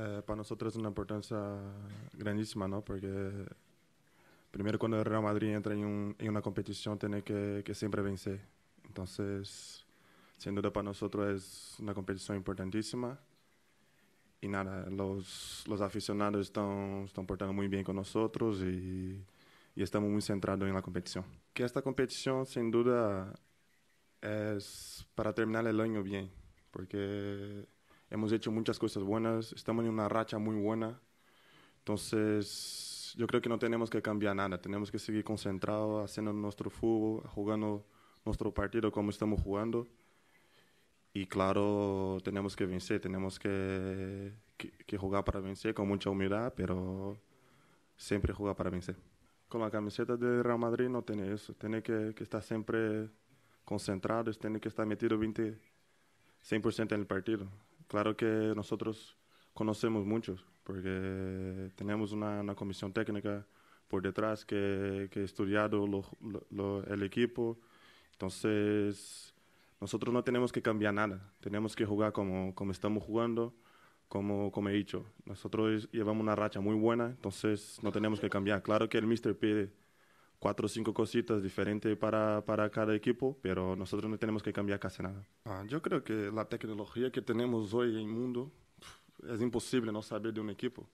Eh, para nosotros es una importancia grandísima, ¿no? Porque primero cuando el Real Madrid entra en, una competición tiene que, siempre vencer. Entonces, sin duda para nosotros es una competición importantísima. Y nada, los, los aficionados están, están portando muy bien con nosotros y, y estamos muy centrados en la competición. Que esta competición sin duda es para terminar el año bien, porque hemos hecho muchas cosas buenas, estamos en una racha muy buena. Entonces, yo creo que no tenemos que cambiar nada, tenemos que seguir concentrados, haciendo nuestro fútbol, jugando nuestro partido como estamos jugando. Y claro, tenemos que vencer, tenemos que, que, jugar para vencer con mucha humildad, pero siempre jugar para vencer. Con la camiseta de Real Madrid no tiene eso, tiene que, que estar siempre concentrado, tiene que estar metido 20, 100% en el partido. Claro que nosotros conocemos muchos, porque tenemos una, comisión técnica por detrás que, ha estudiado el equipo. Entonces, nosotros no tenemos que cambiar nada, tenemos que jugar como, como estamos jugando, como, como he dicho. Nosotros llevamos una racha muy buena, entonces no tenemos que cambiar. Claro que el mister pide cuatro o cinco cositas diferentes para, para, cada equipo, pero nosotros no tenemos que cambiar casi nada. Ah, yo creo que la tecnología que tenemos hoy en el mundo es imposible no saber de un equipo.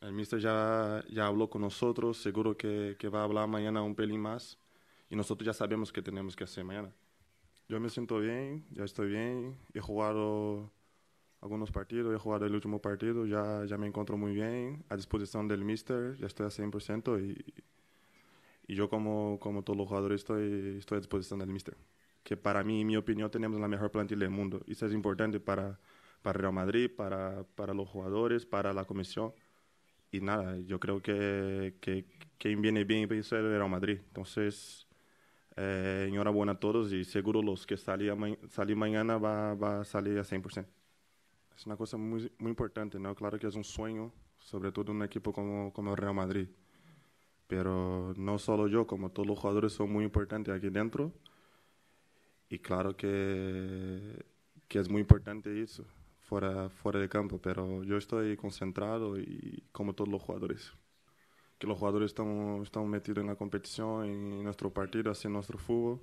El mister ya, ya habló con nosotros, seguro que, que va a hablar mañana un pelín más y nosotros ya sabemos qué tenemos que hacer mañana. Yo me siento bien, ya estoy bien, he jugado algunos partidos, he jugado el último partido, ya, ya me encuentro muy bien, a disposición del mister, ya estoy a 100% y y yo como, como todos los jugadores estoy, estoy a disposición del míster. Que para mí, en mi opinión, tenemos la mejor plantilla del mundo. Eso es importante para, para Real Madrid, para, para los jugadores, para la comisión. Y nada, yo creo que, que quien viene bien es el Real Madrid. Entonces, eh, enhorabuena a todos y seguro los que salí, salí mañana va, va a salir a 100%. Es una cosa muy, muy importante, ¿no? Claro que es un sueño, sobre todo en un equipo como, como el Real Madrid. Pero no solo yo, como todos los jugadores son muy importantes aquí dentro. Y claro que, que es muy importante eso, fuera, fuera de campo, pero yo estoy concentrado y como todos los jugadores. Que los jugadores estamos, estamos metidos en la competición, en nuestro partido, haciendo nuestro fútbol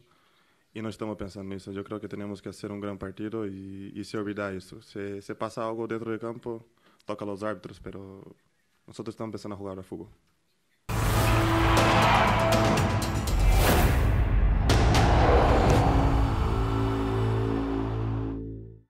y no estamos pensando en eso. Yo creo que tenemos que hacer un gran partido y, se olvida eso. Se, pasa algo dentro del campo, toca a los árbitros, pero nosotros estamos empezando a jugar al fútbol.